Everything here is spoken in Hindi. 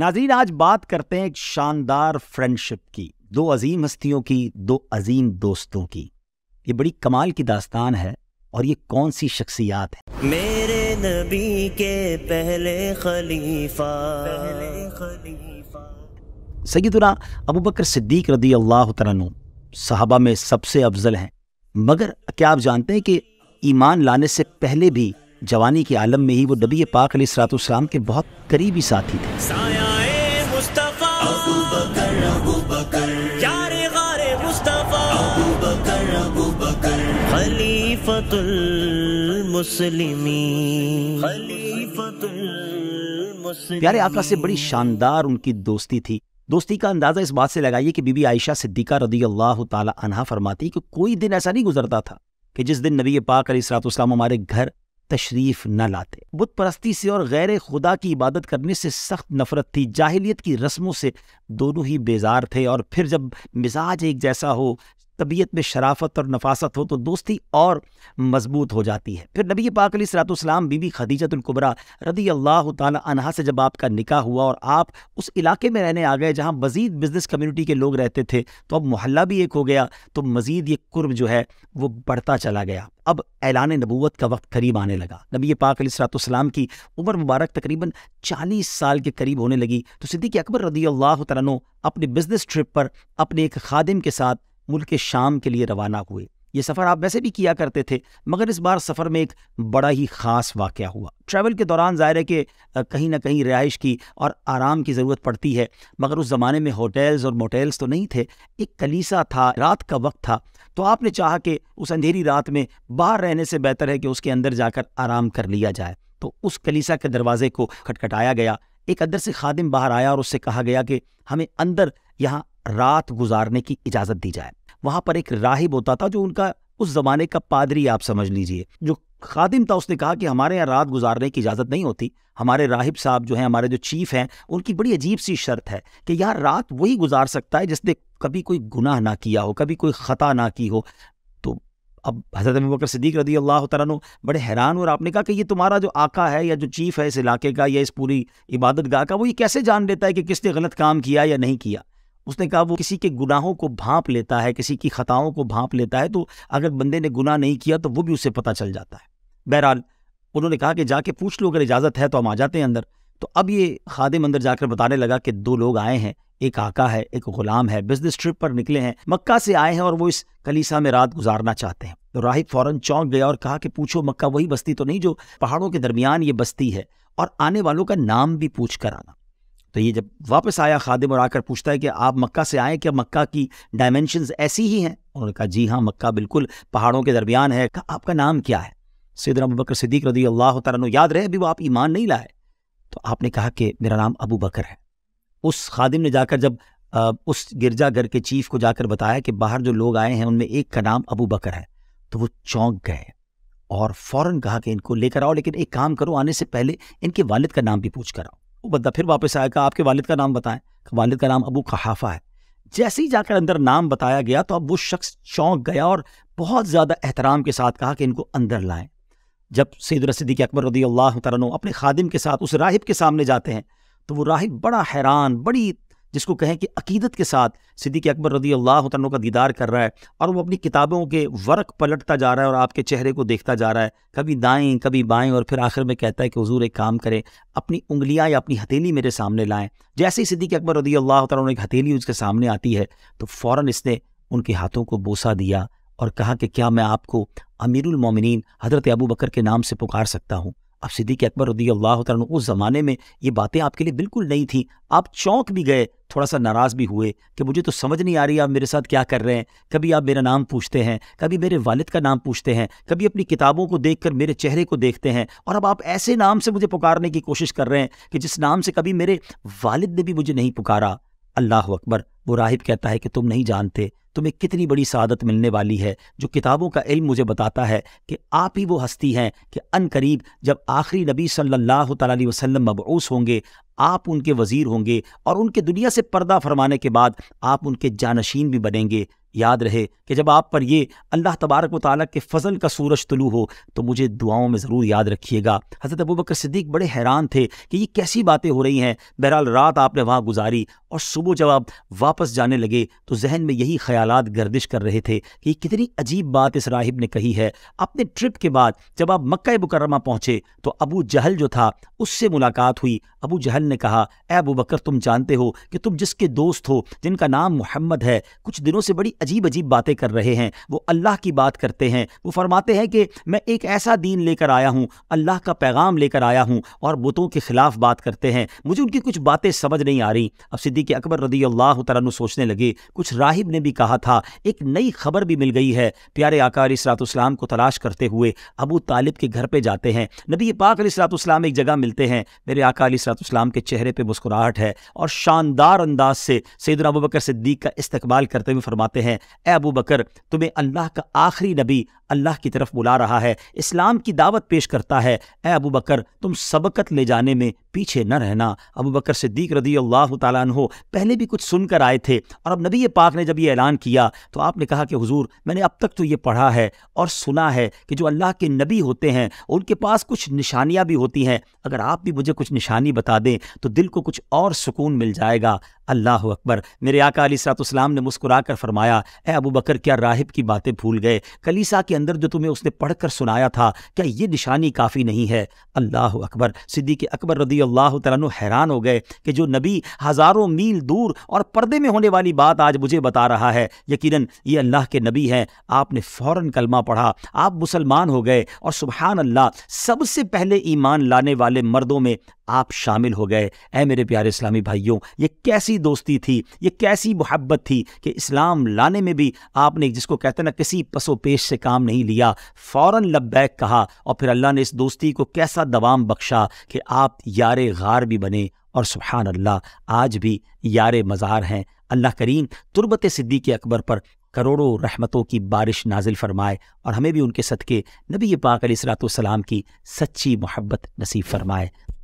नाजरीन आज बात करते हैं एक शानदार फ्रेंडशिप की दो अजीम हस्तियों की दो अजीम दोस्तों की ये बड़ी कमाल की दास्तान है और ये कौन सी शख्सियात है मेरे नबी के पहले खलीफा पहले खलीफा अबू बकर सिद्दीक रदी अल्लाह तु साहबा में सबसे अफजल हैं मगर क्या आप जानते हैं कि ईमान लाने से पहले भी जवानी के आलम में ही वो नबी पाक सलाम के बहुत करीबी साथी थे प्यारे आपका से बड़ी शानदार उनकी दोस्ती थी दोस्ती का अंदाज़ा इस बात से लगाइए कि बीबी आयशा सिद्दीका रदी अल्लाह तला फरमाती कि कोई दिन ऐसा नहीं गुजरता था कि जिस दिन नबी पाक अली सलातम हमारे घर तशरीफ न लाते बुत परस्ती से और गैर खुदा की इबादत करने से सख्त नफरत थी जाहिलियत की रस्मों से दोनों ही बेजार थे और फिर जब मिजाज एक जैसा हो तबीयत में शराफत और नफासत हो तो दोस्ती और मजबूत हो जाती है फिर नबी पाक सलातम बीबी खदीजतुल्कुबरा रदी अल्लाह तहा से जब आपका निकाह हुआ और आप उस इलाके में रहने आ गए जहाँ मज़ीद बिज़नेस कम्युनिटी के लोग रहते थे तो अब मोहल्ला भी एक हो गया तो मज़ीद ये कुर्ब जो है वो बढ़ता चला गया अब ऐलान नबूत का वक्त करीब आने लगा नबी पाक सलातम की उम्र मुबारक तकरीबन चालीस साल के करीब होने लगी तो सिद्दीक अकबर रदी अल्लाह तु अपने बिज़नेस ट्रिप पर अपने एक खादिम के साथ मुल्क शाम के लिए रवाना हुए ये सफ़र आप वैसे भी किया करते थे मगर इस बार सफ़र में एक बड़ा ही ख़ास वाक़ हुआ ट्रैवल के दौरान ज़ाहिर है कि कहीं ना कहीं रिहाइश की और आराम की ज़रूरत पड़ती है मगर उस ज़माने में होटल्स और मोटेल्स तो नहीं थे एक कलीसा था रात का वक्त था तो आपने चाहा कि उस अंधेरी रात में बाहर रहने से बेहतर है कि उसके अंदर जाकर आराम कर लिया जाए तो उस कलीसा के दरवाज़े को खटखटाया गया एक अंदर से खादिम बाहर आया और उससे कहा गया कि हमें अंदर यहाँ रात गुजारने की इजाज़त दी जाए वहां पर एक राहिब होता था जो उनका उस ज़माने का पादरी आप समझ लीजिए जो खादिम था उसने कहा कि हमारे यहाँ रात गुजारने की इजाज़त नहीं होती हमारे राहिब साहब जो हैं हमारे जो चीफ़ हैं उनकी बड़ी अजीब सी शर्त है कि यार रात वही गुजार सकता है जिसने कभी कोई गुनाह ना किया हो कभी कोई ख़ता ना की हो तो अब हज़रत बकर सिद्दीक रदी अल्लाह तु बड़े हैरान और आपने कहा कि ये तुम्हारा जो आका है या जो चीफ़ है इस इलाके का या इस पूरी इबादत गाह का वो ये कैसे जान लेता है कि किसने गलत काम किया या नहीं किया उसने कहा वो किसी के गुनाहों को भांप लेता है किसी की खताओं को भांप लेता है तो अगर बंदे ने गुनाह नहीं किया तो वो भी उससे पता चल जाता है बहरहाल उन्होंने कहा कि जाके पूछ लो अगर इजाज़त है तो हम आ जाते हैं अंदर तो अब ये खादिम अंदर जाकर बताने लगा कि दो लोग आए हैं एक आका है एक गुलाम है बिजनेस ट्रिप पर निकले हैं मक्का से आए हैं और वो इस कलीसा में रात गुजारना चाहते हैं तो राहिब फौरन चौंक गया और कहा कि पूछो मक्का वही बस्ती तो नहीं जो पहाड़ों के दरमियान ये बस्ती है और आने वालों का नाम भी पूछ कर आना तो ये जब वापस आया खादिम और आकर पूछता है कि आप मक्का से आए क्या मक्का की डायमेंशन ऐसी ही हैं उन्होंने कहा जी हाँ मक्का बिल्कुल पहाड़ों के दरमियान है आपका नाम क्या है सैदन अबू बकर सिद्दीक रदी अल्लाह तन याद रहे अभी वो आप ईमान नहीं लाए तो आपने कहा कि मेरा नाम अबू बकर है उस खादिम ने जाकर जब उस गिरजाघर के चीफ को जाकर बताया कि बाहर जो लोग आए हैं उनमें एक का नाम अबू बकर है तो वो चौंक गए और फौरन कहा कि इनको लेकर आओ लेकिन एक काम करो आने से पहले इनके वालिद का नाम भी पूछ कर आओ वो बंदा फिर वापस आएगा आपके वालिद का नाम बताएं वालिद का नाम अबू कहाफ़ा है जैसे ही जाकर अंदर नाम बताया गया तो अब वो शख्स चौंक गया और बहुत ज़्यादा एहतराम के साथ कहा कि इनको अंदर लाएं जब सैद के अकबर रदी अल्लाह तन अपने खादिम के साथ उस राहिब के सामने जाते हैं तो वो राहिब बड़ा हैरान बड़ी जिसको कहें कि अकीदत के साथ सिद्दीक अकबर रदी अल्लाह तु का दीदार कर रहा है और वो अपनी किताबों के वर्क पलटता जा रहा है और आपके चेहरे को देखता जा रहा है कभी दाएँ कभी बाएँ और फिर आखिर में कहता है कि हजूर एक काम करें अपनी उंगलियाँ या अपनी हथेली मेरे सामने लाएँ जैसे ही सिद्दीक अकबर रदी अल्लाह तु एक हथेली उसके सामने आती है तो फ़ौर इसने उनके हाथों को बोसा दिया और कहा कि क्या मैं आपको अमीरुल मोमिनीन हज़रत अबू बकर के नाम से पुकार सकता हूँ अब सिद्दीक अकबर रदी अल्लाह तन उस ज़माने में ये बातें आपके लिए बिल्कुल नहीं थी आप चौंक भी गए थोड़ा सा नाराज़ भी हुए कि मुझे तो समझ नहीं आ रही आप मेरे साथ क्या कर रहे हैं कभी आप मेरा नाम पूछते हैं कभी मेरे वालिद का नाम पूछते हैं कभी अपनी किताबों को देख कर मेरे चेहरे को देखते हैं और अब आप ऐसे नाम से मुझे पुकारने की कोशिश कर रहे हैं कि जिस नाम से कभी मेरे वालिद ने भी मुझे नहीं पुकारा अल्लाह अकबर वो राहिब कहता है कि तुम नहीं जानते तुम्हें कितनी बड़ी सआदत मिलने वाली है जो किताबों का इल्म मुझे बताता है कि आप ही वो हस्ती हैं कि अन करीब जब आखिरी नबी सल्लल्लाहु अलैहि वसल्लम मबूस होंगे आप उनके वज़ीर होंगे और उनके दुनिया से पर्दा फरमाने के बाद आप उनके जानशीन भी बनेंगे याद रहे कि जब आप पर ये अल्लाह तबारक ताल के फ़ज़ल का सूरज तुलू हो तो मुझे दुआओं में ज़रूर याद रखिएगा हज़रत अबू बकर सिद्दीक बड़े हैरान थे कि ये कैसी बातें हो रही हैं बहरहाल रात आपने वहाँ गुजारी और सुबह जब आप वापस जाने लगे तो जहन में यही ख्याल गर्दिश कर रहे थे कि कितनी अजीब बात इस राहिब ने कही है अपने ट्रिप के बाद जब आप मक्का मुकरमा पहुँचे तो अबू जहल जो था उससे मुलाकात हुई अबू जहल ने कहा ए अबू बकर तुम जानते हो कि तुम जिसके दोस्त हो जिनका नाम मोहम्मद है कुछ दिनों से बड़ी अजीब अजीब बातें कर रहे हैं वो अल्लाह की बात करते हैं वो फरमाते हैं कि मैं एक ऐसा दीन लेकर आया हूँ अल्लाह का पैगाम लेकर आया हूँ और बुतों के ख़िलाफ़ बात करते हैं मुझे उनकी कुछ बातें समझ नहीं आ रही अब सिद्दीक अकबर रदी अल्लाह तु सोचने लगे कुछ राहिब ने भी कहा था एक नई खबर भी मिल गई है प्यारे आकार इसरातुस्लाम को तलाश करते हुए अबू तालिब के घर पर जाते हैं नबी पाक इसरातुस्लाम एक जगह मिलते हैं मेरे आका इसरातुस्लाम के चेहरे पर मुस्कुराहट है और शानदार अंदाज से सैदुल अबू बकर सिद्दीक का इस्तकबाल करते हुए फरमाते हैं हैं ए अबू बकर तुम्हें अल्लाह का आखिरी नबी अल्लाह की तरफ बुला रहा है इस्लाम की दावत पेश करता है ए अबू बकर तुम सबकत ले जाने में पीछे न रहना अबू बकर सिद्दीक रदी अल्लाह तहो पहले भी कुछ सुनकर आए थे और अब नबी पाक ने जब ये ऐलान किया तो आपने कहा कि हुजूर मैंने अब तक तो ये पढ़ा है और सुना है कि जो अल्लाह के नबी होते हैं उनके पास कुछ निशानियाँ भी होती हैं अगर आप भी मुझे कुछ निशानी बता दें तो दिल को कुछ और सुकून मिल जाएगा अल्लाह अकबर मेरे आका अली सलाम ने मुस्कुरा कर फरमाया ए अबू बकर क्या राहिब की बातें भूल गए कलीसा के अंदर जो तुम्हें उसने पढ़कर सुनाया था क्या ये निशानी काफ़ी नहीं है अल्लाह अकबर सिद्दीक अकबर रदी अल्लाह तु हैरान हो गए कि जो नबी हज़ारों मील दूर और पर्दे में होने वाली बात आज मुझे बता रहा है यकीन ये अल्लाह के नबी हैं आपने फ़ौर कलमा पढ़ा आप मुसलमान हो गए और सुबहान अल्लाह सबसे पहले ईमान लाने वाले मर्दों में आप शामिल हो गए ऐ मेरे प्यारे इस्लामी भाइयों ये कैसी दोस्ती थी ये कैसी मोहब्बत थी कि इस्लाम लाने में भी आपने जिसको कहते ना किसी पसो पेश से काम नहीं लिया फ़ौर लब्बैक कहा और फिर अल्लाह ने इस दोस्ती को कैसा दवाम बख्शा कि आप यार गार भी बने और सुबहान अल्लाह आज भी यार मज़ार हैं अल्लाह करीम तुरबत सिद्दी के अकबर पर करोड़ों रहमतों की बारिश नाजिल फरमाए और हमें भी उनके सदक़े नबी पाकर सलाम की सच्ची मोहब्बत नसीब फरमाए